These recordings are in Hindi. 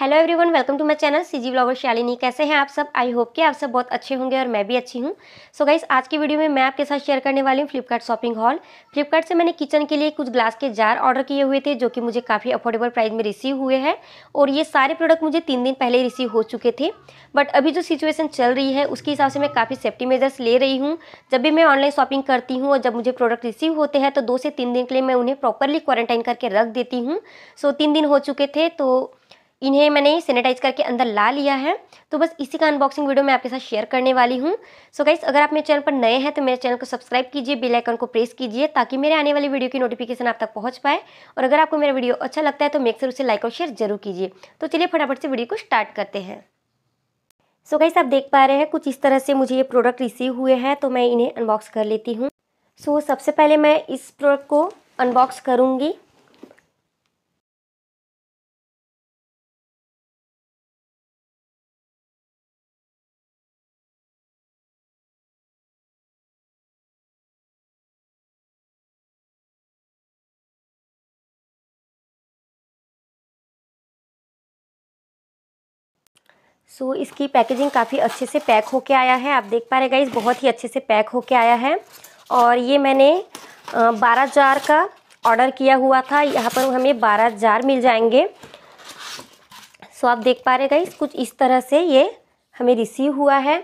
hello everyone welcome to my channel CG blogger Shalini कैसे हैं आप सब आई होप कि आप सब बहुत अच्छे होंगे और मैं भी अच्छी हूं सो so गाइस आज की वीडियो में मैं आपके साथ शेयर करने वाली हूं फ्लिपकार्ट शॉपिंग हॉल फ्लिपकार्ट से मैंने किचन के लिए कुछ ग्लास के जार ऑर्डर किए हुए थे जो कि मुझे काफ़ी अफोर्डेबल प्राइस में रिसीव हुए हैं और ये सारे प्रोडक्ट मुझे तीन दिन पहले रिसीव हो चुके थे बट अभी जो सिचुएसन चल रही है उसके हिसाब से मैं काफ़ी सेफ्टी मेजर्स ले रही हूँ जब भी मैं ऑनलाइन शॉपिंग करती हूँ और जब मुझे प्रोडक्ट रिसीव होते हैं तो दो से तीन दिन के लिए मैं उन्हें प्रॉपरली क्वारंटाइन करके रख देती हूँ सो तीन दिन हो चुके थे तो इन्हें मैंने सैनिटाइज करके अंदर ला लिया है तो बस इसी का अनबॉक्सिंग वीडियो मैं आपके साथ शेयर करने वाली हूँ सो गाइस अगर आप मेरे चैनल पर नए हैं तो मेरे चैनल को सब्सक्राइब कीजिए बेल आइकन को प्रेस कीजिए ताकि मेरे आने वाली वीडियो की नोटिफिकेशन आप तक पहुँच पाए और अगर आपको मेरा वीडियो अच्छा लगता है तो मेक सर उसे लाइक और शेयर जरूर कीजिए तो चलिए फटाफट से वीडियो को स्टार्ट करते हैं सो गाइस आप देख पा रहे हैं कुछ इस तरह से मुझे ये प्रोडक्ट रिसीव हुए हैं तो मैं इन्हें अनबॉक्स कर लेती हूँ सो सबसे पहले मैं इस प्रोडक्ट को अनबॉक्स करूँगी सो so, इसकी पैकेजिंग काफ़ी अच्छे से पैक होके आया है आप देख पा रहे गाइज बहुत ही अच्छे से पैक होके आया है और ये मैंने बारह जार का ऑर्डर किया हुआ था यहाँ पर हमें बारह जार मिल जाएंगे सो so, आप देख पा रहे गाइज कुछ इस तरह से ये हमें रिसीव हुआ है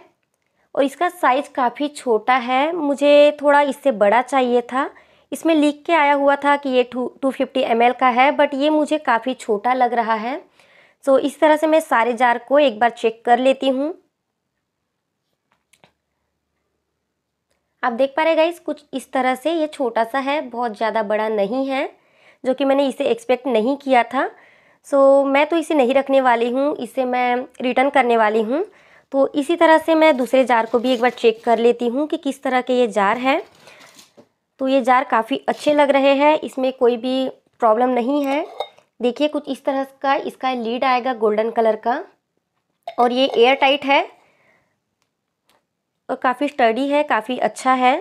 और इसका साइज़ काफ़ी छोटा है मुझे थोड़ा इससे बड़ा चाहिए था इसमें लिख के आया हुआ था कि ये टू टू फिफ्टी एम का है बट ये मुझे काफ़ी छोटा लग रहा है सो इस तरह से मैं सारे जार को एक बार चेक कर लेती हूँ आप देख पा रहे गाइस कुछ इस तरह से ये छोटा सा है बहुत ज़्यादा बड़ा नहीं है जो कि मैंने इसे एक्सपेक्ट नहीं किया था सो so, मैं तो इसे नहीं रखने वाली हूँ इसे मैं रिटर्न करने वाली हूँ तो इसी तरह से मैं दूसरे जार को भी एक बार चेक कर लेती हूँ कि किस तरह के ये जार है तो ये जार काफ़ी अच्छे लग रहे हैं इसमें कोई भी प्रॉब्लम नहीं है देखिए कुछ इस तरह का इसका लीड आएगा गोल्डन कलर का और ये एयर टाइट है और काफ़ी स्टडी है काफ़ी अच्छा है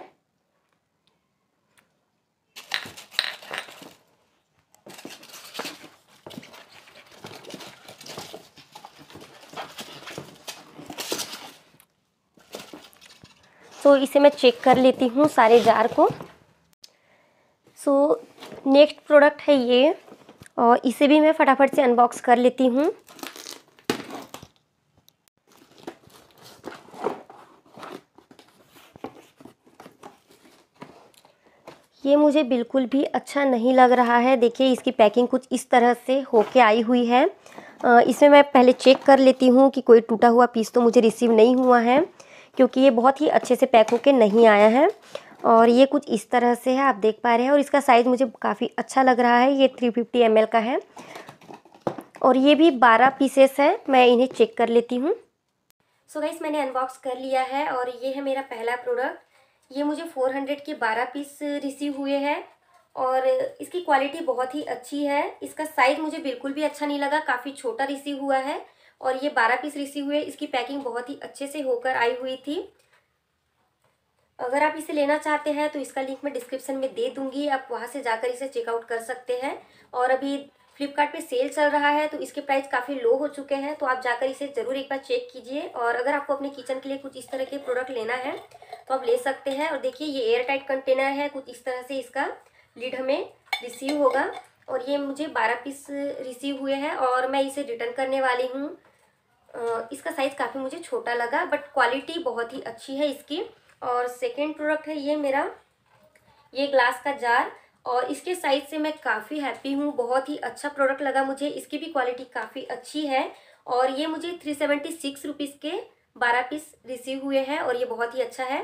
सो so, इसे मैं चेक कर लेती हूँ सारे जार को सो नेक्स्ट प्रोडक्ट है ये और इसे भी मैं फटाफट से अनबॉक्स कर लेती हूँ ये मुझे बिल्कुल भी अच्छा नहीं लग रहा है देखिए इसकी पैकिंग कुछ इस तरह से होके आई हुई है इसमें मैं पहले चेक कर लेती हूँ कि कोई टूटा हुआ पीस तो मुझे रिसीव नहीं हुआ है क्योंकि ये बहुत ही अच्छे से पैक होके नहीं आया है और ये कुछ इस तरह से है आप देख पा रहे हैं और इसका साइज़ मुझे काफ़ी अच्छा लग रहा है ये थ्री फिफ्टी एम का है और ये भी बारह पीसेस है मैं इन्हें चेक कर लेती हूँ सो गाइस मैंने अनबॉक्स कर लिया है और ये है मेरा पहला प्रोडक्ट ये मुझे फ़ोर हंड्रेड के बारह पीस रिसीव हुए हैं और इसकी क्वालिटी बहुत ही अच्छी है इसका साइज़ मुझे बिल्कुल भी अच्छा नहीं लगा काफ़ी छोटा रिसीव हुआ है और ये बारह पीस रिसीव हुए इसकी पैकिंग बहुत ही अच्छे से होकर आई हुई थी अगर आप इसे लेना चाहते हैं तो इसका लिंक मैं डिस्क्रिप्शन में दे दूंगी आप वहाँ से जाकर इसे चेकआउट कर सकते हैं और अभी फ्लिपकार्ट पे सेल चल रहा है तो इसके प्राइस काफ़ी लो हो चुके हैं तो आप जाकर इसे ज़रूर एक बार चेक कीजिए और अगर आपको अपने किचन के लिए कुछ इस तरह के प्रोडक्ट लेना है तो आप ले सकते हैं और देखिए ये एयर टाइट कंटेनर है कुछ इस तरह से इसका लीड हमें रिसीव होगा और ये मुझे बारह पीस रिसीव हुए हैं और मैं इसे रिटर्न करने वाली हूँ इसका साइज़ काफ़ी मुझे छोटा लगा बट क्वालिटी बहुत ही अच्छी है इसकी और सेकेंड प्रोडक्ट है ये मेरा ये ग्लास का जार और इसके साइज़ से मैं काफ़ी हैप्पी हूँ बहुत ही अच्छा प्रोडक्ट लगा मुझे इसकी भी क्वालिटी काफ़ी अच्छी है और ये मुझे थ्री सेवेंटी सिक्स रुपीज़ के बारह पीस रिसीव हुए हैं और ये बहुत ही अच्छा है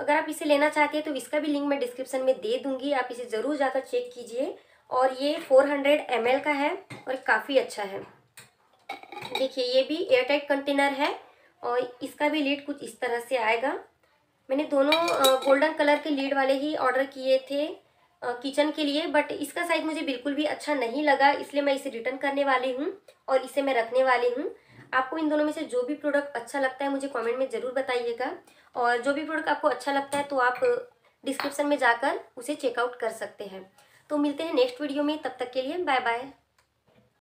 अगर आप इसे लेना चाहते हैं तो इसका भी लिंक मैं डिस्क्रिप्शन में दे दूँगी आप इसे ज़रूर जाकर चेक कीजिए और ये फोर हंड्रेड एम एल का है और काफ़ी अच्छा है देखिए ये भी एयरटाइट कंटेनर है और इसका भी लीड कुछ इस तरह से आएगा मैंने दोनों गोल्डन कलर के लीड वाले ही ऑर्डर किए थे किचन के लिए बट इसका साइज़ मुझे बिल्कुल भी अच्छा नहीं लगा इसलिए मैं इसे रिटर्न करने वाली हूँ और इसे मैं रखने वाली हूँ आपको इन दोनों में से जो भी प्रोडक्ट अच्छा लगता है मुझे कमेंट में ज़रूर बताइएगा और जो भी प्रोडक्ट आपको अच्छा लगता है तो आप डिस्क्रिप्शन में जाकर उसे चेकआउट कर सकते हैं तो मिलते हैं नेक्स्ट वीडियो में तब तक के लिए बाय बाय